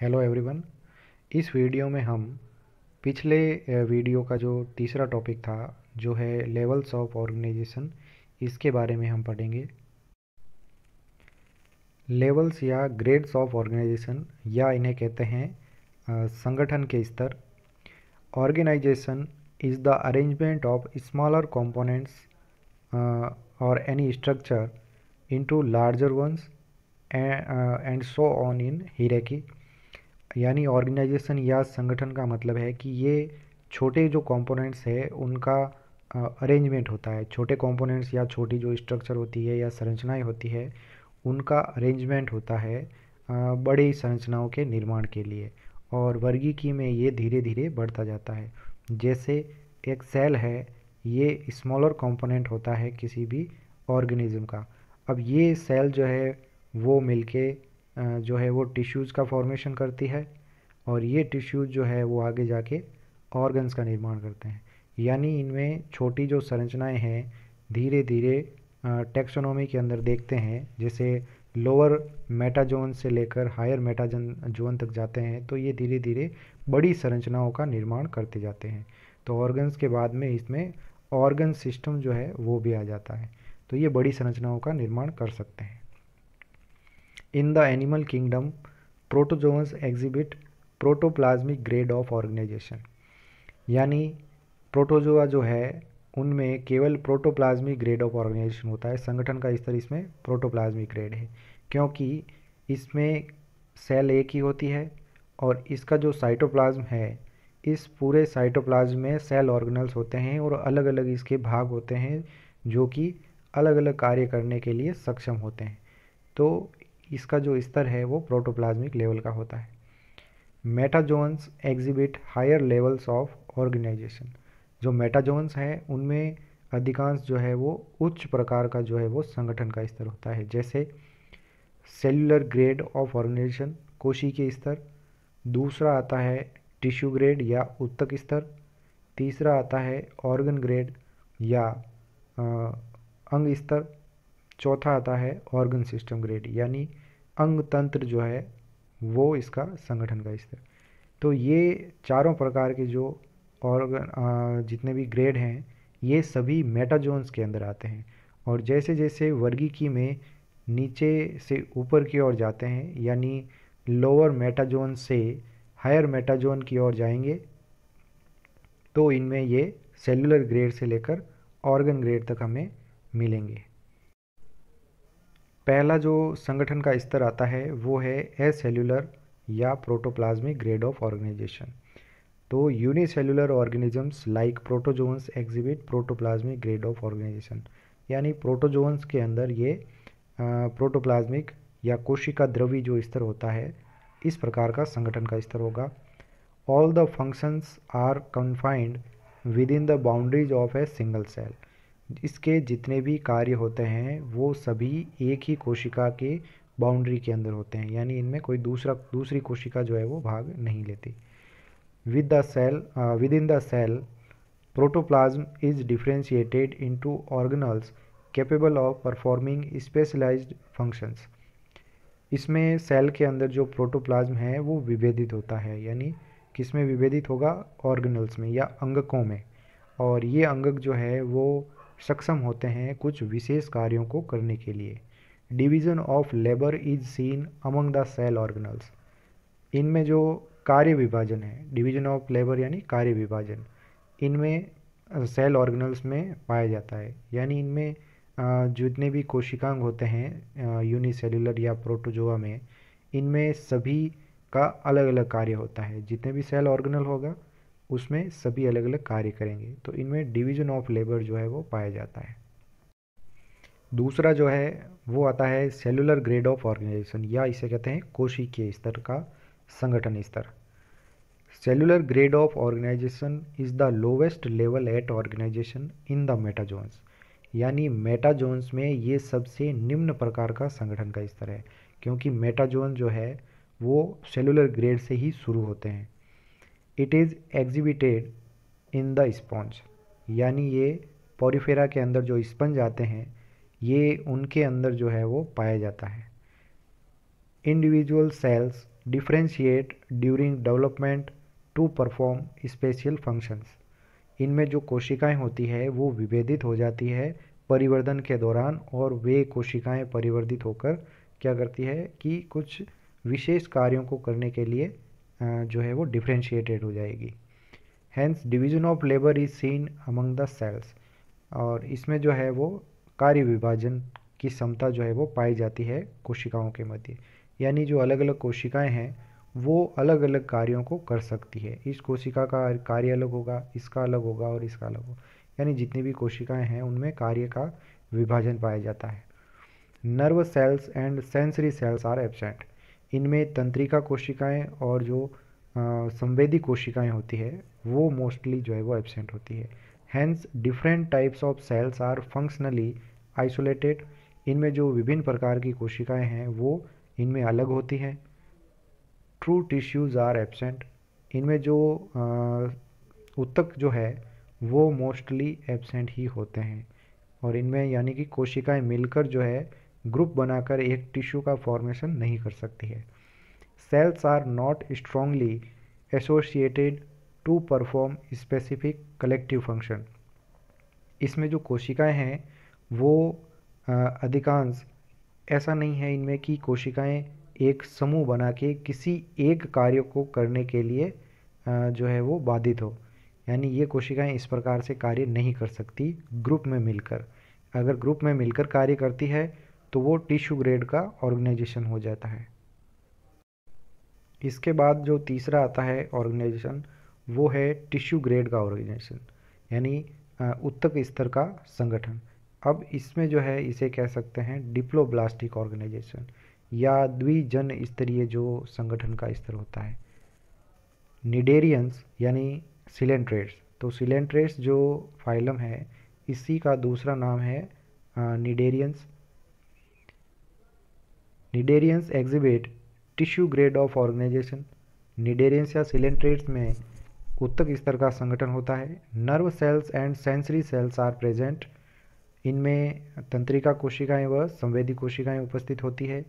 Hello everyone इस video में हम पिछले वीडियो का जो तीसरा टॉपिक था जो है लेवल्स ऑफ ऑर्गेनाइजेशन इसके बारे में हम पढ़ेंगे लेवल्स या ग्रेड्स ऑफ ऑर्गेनाइजेशन या इन्हें कहते हैं संगठन के स्तर organization is the arrangement of smaller components or any structure into larger ones and so on in on यानी ऑर्गेनाइजेशन या संगठन का मतलब है कि ये छोटे जो कंपोनेंट्स है उनका अरेंजमेंट होता है छोटे कंपोनेंट्स या छोटी जो स्ट्रक्चर होती है या संरचनाएं होती है उनका अरेंजमेंट होता है बड़ी संरचनाओं के निर्माण के लिए और वर्गीकी में ये धीरे धीरे बढ़ता जाता है जैसे एक सेल है ये स्मॉलर कंपोनेंट होता है किसी भी ऑर्गेनिज्म का अब ये सेल जो है वो मिलके जो है वो टिश्यूज़ का फॉर्मेशन करती है और ये टिश्यूज़ जो है वो आगे जाके ऑर्गन्स का निर्माण करते हैं यानी इनमें छोटी जो संरचनाएँ हैं धीरे धीरे टेक्सोनोमी के अंदर देखते हैं जैसे लोअर मेटाजोन से लेकर हायर मेटाजन जोन तक जाते हैं तो ये धीरे धीरे बड़ी संरचनाओं का निर्माण करते जाते हैं तो ऑर्गन्स के बाद में इसमें ऑर्गन सिस्टम जो है वो भी आ जाता है तो ये बड़ी संरचनाओं का निर्माण कर सकते हैं In the animal kingdom, protozoans exhibit protoplasmic grade of organization यानी प्रोटोजोआ जो है उनमें केवल प्रोटोप्लाज्मिक ग्रेड ऑफ ऑर्गेनाइजेशन होता है संगठन का स्तर इसमें प्रोटोप्लाज्मिक ग्रेड है क्योंकि इसमें सेल एक ही होती है और इसका जो साइटोप्लाज्म है इस पूरे साइटोप्लाज्म में सेल ऑर्गेनल्स होते हैं और अलग अलग इसके भाग होते हैं जो कि अलग अलग कार्य करने के लिए सक्षम होते हैं तो इसका जो स्तर है वो प्रोटोप्लाज्मिक लेवल का होता है metazoans exhibit higher levels of organization जो मेटाजोन्स हैं उनमें अधिकांश जो है वो उच्च प्रकार का जो है वो संगठन का स्तर होता है जैसे सेलुलर ग्रेड ऑफ ऑर्गेनाइजेशन कोशी के स्तर दूसरा आता है टिश्यू ग्रेड या उत्तक स्तर तीसरा आता है ऑर्गन ग्रेड या आ, अंग स्तर चौथा आता है ऑर्गन सिस्टम ग्रेड यानी अंग तंत्र जो है वो इसका संगठन का स्तर तो ये चारों प्रकार के जो ऑर्गन जितने भी ग्रेड हैं ये सभी मेटाजोन्स के अंदर आते हैं और जैसे जैसे वर्गीकी में नीचे से ऊपर की ओर जाते हैं यानी लोअर मेटाजोन से हायर मेटाजोन की ओर जाएंगे तो इनमें ये सेलुलर ग्रेड से लेकर ऑर्गन ग्रेड तक हमें मिलेंगे पहला जो संगठन का स्तर आता है वो है एसेल्यूलर या प्रोटोप्लाज्मिक ग्रेड ऑफ ऑर्गेनाइजेशन तो unicellular organisms like protozoans exhibit protoplasmic grade of organization यानी प्रोटोजोन्स के अंदर ये प्रोटोप्लाज्मिक या कोशिका द्रवी जो स्तर होता है इस प्रकार का संगठन का स्तर होगा all the functions are confined within the boundaries of a single cell इसके जितने भी कार्य होते हैं वो सभी एक ही कोशिका के बाउंड्री के अंदर होते हैं यानी इनमें कोई दूसरा दूसरी कोशिका जो है वो भाग नहीं लेती with the cell within the cell protoplasm is differentiated into organelles capable of performing specialized functions इसमें सेल के अंदर जो प्रोटोप्लाज्म है वो विभेदित होता है यानी किस में विभेदित होगा ऑर्गेनल्स में या अंगकों में और ये अंगक जो है वो सक्षम होते हैं कुछ विशेष कार्यों को करने के लिए division of labour is seen among the cell organelles इनमें जो कार्य विभाजन है डिवीज़न ऑफ लेबर यानी कार्य विभाजन इनमें सेल ऑर्गनल्स में पाया जाता है यानी इनमें जितने भी कोशिकांग होते हैं यूनिसेलुलर या प्रोटोजोआ में इनमें सभी का अलग अलग कार्य होता है जितने भी सेल ऑर्गेनल होगा उसमें सभी अलग अलग कार्य करेंगे तो इनमें डिवीजन ऑफ लेबर जो है वो पाया जाता है दूसरा जो है वो आता है सेलुलर ग्रेड ऑफ ऑर्गेनाइजेशन या इसे कहते हैं कोशिकीय स्तर का संगठन स्तर cellular grade of organization is the lowest level at organization in the metazoans यानी मेटाजोन्स में ये सबसे निम्न प्रकार का संगठन का स्तर है क्योंकि मेटाजोन जो है वो सेलुलर ग्रेड से ही शुरू होते हैं it is exhibited in the sponge यानी ये पोरीफेरा के अंदर जो स्पंज आते हैं ये उनके अंदर जो है वो पाया जाता है individual cells differentiate during development to perform special functions इनमें जो कोशिकाएं होती है वो विभेदित हो जाती है परिवर्धन के दौरान और वे कोशिकाएं परिवर्धित होकर क्या करती है कि कुछ विशेष कार्यों को करने के लिए जो है वो डिफ्रेंशिएटेड हो जाएगी hence division of labour is seen among the cells और इसमें जो है वो कार्य विभाजन की क्षमता जो है वो पाई जाती है कोशिकाओं के मध्य यानी जो अलग अलग कोशिकाएं हैं वो अलग अलग कार्यों को कर सकती है इस कोशिका का कार्य अलग होगा इसका अलग होगा और इसका अलग होगा यानी जितनी भी कोशिकाएं हैं उनमें कार्य का विभाजन पाया जाता है nerve cells and sensory cells are absent इनमें तंत्रिका कोशिकाएँ और जो संवेदी कोशिकाएँ होती है वो मोस्टली जो है वो एब्सेंट होती है hence different types of cells are functionally isolated इनमें जो विभिन्न प्रकार की कोशिकाएं हैं वो इनमें अलग होती हैं ट्रू टिश्यूज़ आर एब्सेंट इनमें जो उत्तक जो है वो मोस्टली एबसेंट ही होते हैं और इनमें यानी कि कोशिकाएं मिलकर जो है ग्रुप बनाकर एक टिश्यू का फॉर्मेशन नहीं कर सकती है cells are not strongly associated to perform specific collective function इसमें जो कोशिकाएं हैं वो अधिकांश ऐसा नहीं है इनमें कि कोशिकाएं एक समूह बना के किसी एक कार्य को करने के लिए जो है वो बाधित हो यानी ये कोशिकाएं इस प्रकार से कार्य नहीं कर सकती ग्रुप में मिलकर अगर ग्रुप में मिलकर कार्य करती है तो वो टिश्यू ग्रेड का ऑर्गेनाइजेशन हो जाता है इसके बाद जो तीसरा आता है ऑर्गेनाइजेशन वो है टिश्यू ग्रेड का ऑर्गेनाइजेशन यानी उत्तक स्तर का संगठन अब इसमें जो है इसे कह सकते हैं डिप्लोब्लास्टिक ऑर्गेनाइजेशन या द्विजन स्तरीय जो संगठन का स्तर होता है निडेरियंस यानी सिलेंट्रेट्स तो सिलेंट्रेट्स जो फाइलम है इसी का दूसरा नाम है cnidarians cnidarians exhibit tissue grade of organization cnidarians या सिलेंट्रेट्स में उत्तक स्तर का संगठन होता है nerve cells and sensory cells are present इनमें तंत्रिका कोशिकाएं व संवेदी कोशिकाएं उपस्थित होती है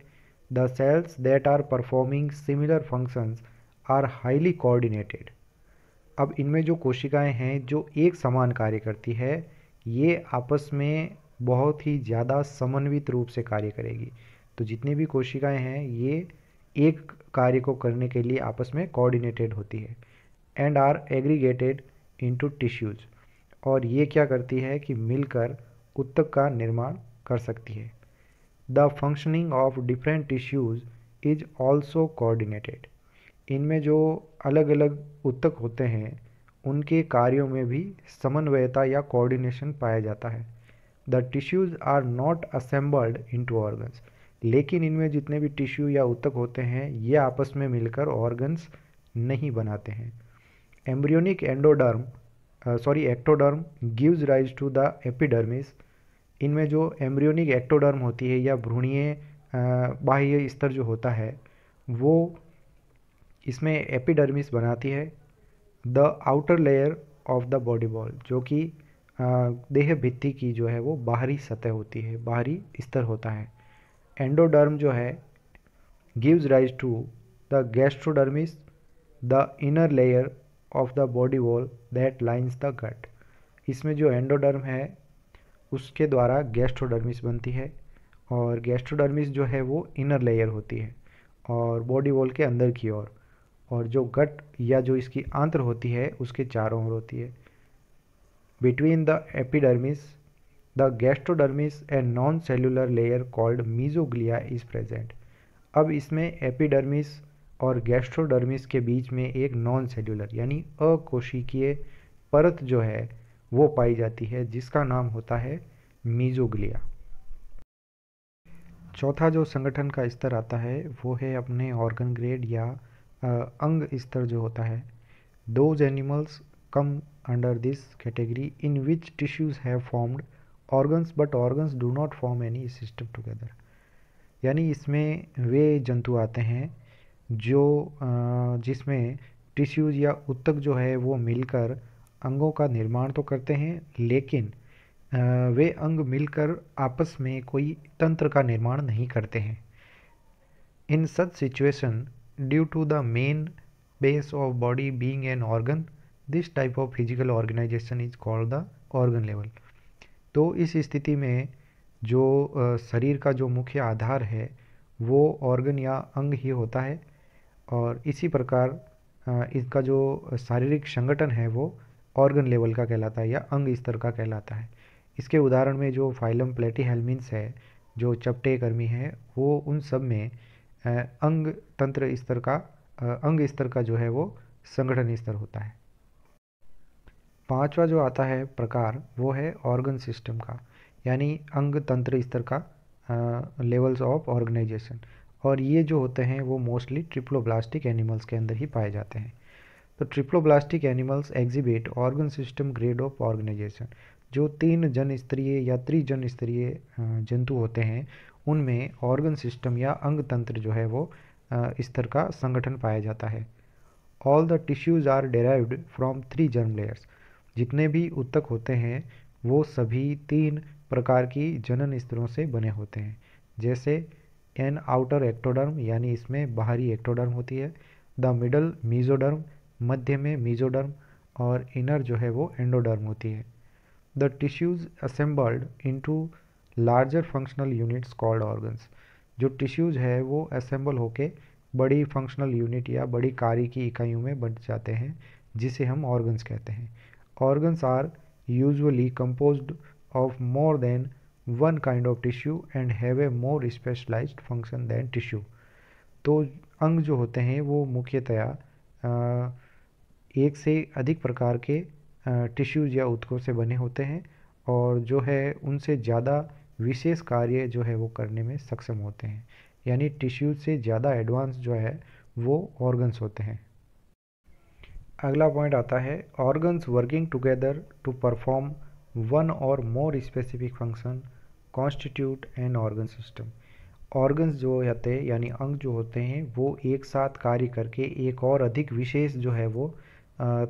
the cells that are performing similar functions are highly coordinated अब इनमें जो कोशिकाएं हैं जो एक समान कार्य करती है ये आपस में बहुत ही ज़्यादा समन्वित रूप से कार्य करेगी तो जितनी भी कोशिकाएं हैं ये एक कार्य को करने के लिए आपस में कोऑर्डिनेटेड होती है and are aggregated into tissues और ये क्या करती है कि मिलकर उत्तक का निर्माण कर सकती है the functioning of different tissues is also coordinated इनमें जो अलग अलग उत्तक होते हैं उनके कार्यों में भी समन्वयता या कोऑर्डिनेशन पाया जाता है the tissues are not assembled into organs लेकिन इनमें जितने भी टिश्यू या उतक होते हैं ये आपस में मिलकर ऑर्गन्स नहीं बनाते हैं embryonic endoderm sorry ectoderm gives rise to the epidermis इनमें जो एम्ब्रियोनिक एक्टोडर्म होती है या भ्रूणीय बाह्य स्तर जो होता है वो इसमें एपिडर्मिस बनाती है the outer layer of the body wall जो कि देह भित्ति की जो है वो बाहरी सतह होती है बाहरी स्तर होता है एंडोडर्म जो है gives rise to the gastrodermis the inner layer of the body wall that lines the gut इसमें जो एंडोडर्म है उसके द्वारा गैस्ट्रोडर्मिस बनती है और गैस्ट्रोडर्मिस जो है वो इनर लेयर होती है और बॉडी वॉल के अंदर की ओर और, जो गट या जो इसकी आंत्र होती है उसके चारों ओर होती है between the epidermis the gastrodermis and non cellular layer called mesoglea is present अब इसमें एपिडर्मिस और गैस्ट्रोडर्मिस के बीच में एक नॉन सेलुलर यानी अकोशिकीय परत जो है वो पाई जाती है जिसका नाम होता है मीजोग्लिया चौथा जो संगठन का स्तर आता है वो है अपने ऑर्गन ग्रेड या अंग स्तर जो होता है those animals come under this category in which tissues have formed organs but organs do not form any system together यानी इसमें वे जंतु आते हैं जो जिसमें टिश्यूज या उत्तक जो है वो मिलकर अंगों का निर्माण तो करते हैं लेकिन वे अंग मिलकर आपस में कोई तंत्र का निर्माण नहीं करते हैं in such situation due to the main base of body being an organ this type of physical organization is called the organ level तो इस स्थिति में जो शरीर का जो मुख्य आधार है वो ऑर्गन या अंग ही होता है और इसी प्रकार इसका जो शारीरिक संगठन है वो ऑर्गन लेवल का कहलाता है या अंग स्तर का कहलाता है इसके उदाहरण में जो फाइलम प्लेटी हेलमिन्स है जो चपटे कर्मी है वो उन सब में अंग तंत्र स्तर का अंग स्तर का जो है वो संगठन स्तर होता है पांचवा जो आता है प्रकार वो है ऑर्गन सिस्टम का यानी अंग तंत्र स्तर का लेवल्स ऑफ ऑर्गेनाइजेशन और ये जो होते हैं वो मोस्टली ट्रिप्लोब्लास्टिक एनिमल्स के अंदर ही पाए जाते हैं तो triploblastic animals exhibit organ system grade of organization जो तीन जन स्तरीय या त्रिजन स्तरीय जंतु होते हैं उनमें ऑर्गन सिस्टम या अंग तंत्र जो है वो स्तर का संगठन पाया जाता है all the tissues are derived from three germ layers जितने भी उत्तक होते हैं वो सभी तीन प्रकार की जनन स्तरों से बने होते हैं जैसे एन आउटर एक्टोडर्म यानी इसमें बाहरी एक्टोडर्म होती है द मिडल मीजोडर्म मध्य में मीजोडर्म और इनर जो है वो एंडोडर्म होती है the tissues assembled into larger functional units called organs जो टिश्यूज़ है वो असेंबल होके बड़ी फंक्शनल यूनिट या बड़ी कार्य की इकाइयों में बन जाते हैं जिसे हम ऑर्गन्स कहते हैं Organs are usually composed of more than one kind of tissue and have a more specialized function than tissue. तो अंग जो होते हैं वो मुख्यतया एक से अधिक प्रकार के टिश्यूज या उत्कों से बने होते हैं और जो है उनसे ज़्यादा विशेष कार्य जो है वो करने में सक्षम होते हैं यानी टिश्यूज से ज़्यादा एडवांस जो है वो ऑर्गन्स होते हैं अगला पॉइंट आता है organs working together to perform one or more specific function constitute an organ system organs जो होते हैं यानी अंग जो होते हैं वो एक साथ कार्य करके एक और अधिक विशेष जो है वो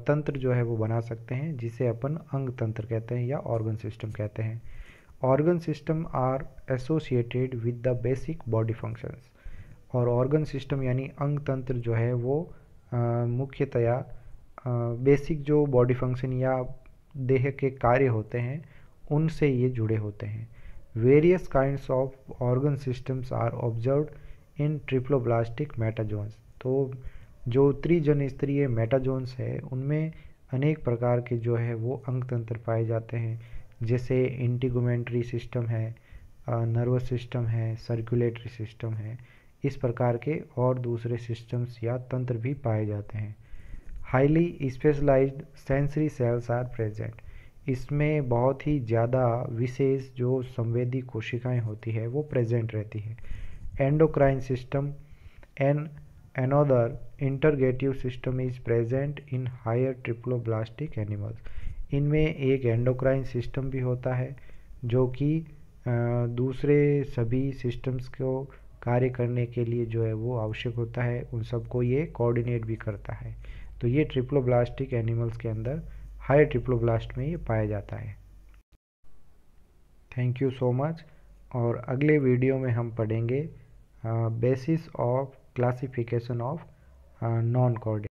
तंत्र जो है वो बना सकते हैं जिसे अपन अंग तंत्र कहते हैं या ऑर्गन सिस्टम कहते हैं organ system are associated with the basic body functions और ऑर्गन सिस्टम यानी अंग तंत्र जो है वो मुख्यतया बेसिक जो बॉडी फंक्शन या देह के कार्य होते हैं उनसे ये जुड़े होते हैं various kinds of organ systems are observe in triploblastic metazoans तो जो त्रिजन स्तरीय मेटाजोन्स है उनमें अनेक प्रकार के जो है वो अंग तंत्र पाए जाते हैं जैसे इंटीगोमेंट्री सिस्टम है नर्वस सिस्टम है सर्कुलेटरी सिस्टम है इस प्रकार के और दूसरे सिस्टम्स या तंत्र भी पाए जाते हैं highly specialize sensory cells are present इसमें बहुत ही ज़्यादा विशेष जो संवेदी कोशिकाएं होती है वो प्रेजेंट रहती है endocrine system and another integrative system is present in higher triploblastic animals इनमें एक एंडोक्राइन सिस्टम भी होता है जो कि दूसरे सभी सिस्टम्स को कार्य करने के लिए जो है वो आवश्यक होता है उन सबको ये कोऑर्डिनेट भी करता है तो ये ट्रिप्लोब्लास्टिक एनिमल्स के अंदर हाई ट्रिप्लोब्लास्ट में ये पाया जाता है थैंक यू सो मच और अगले वीडियो में हम पढ़ेंगे basis of classification of non cordial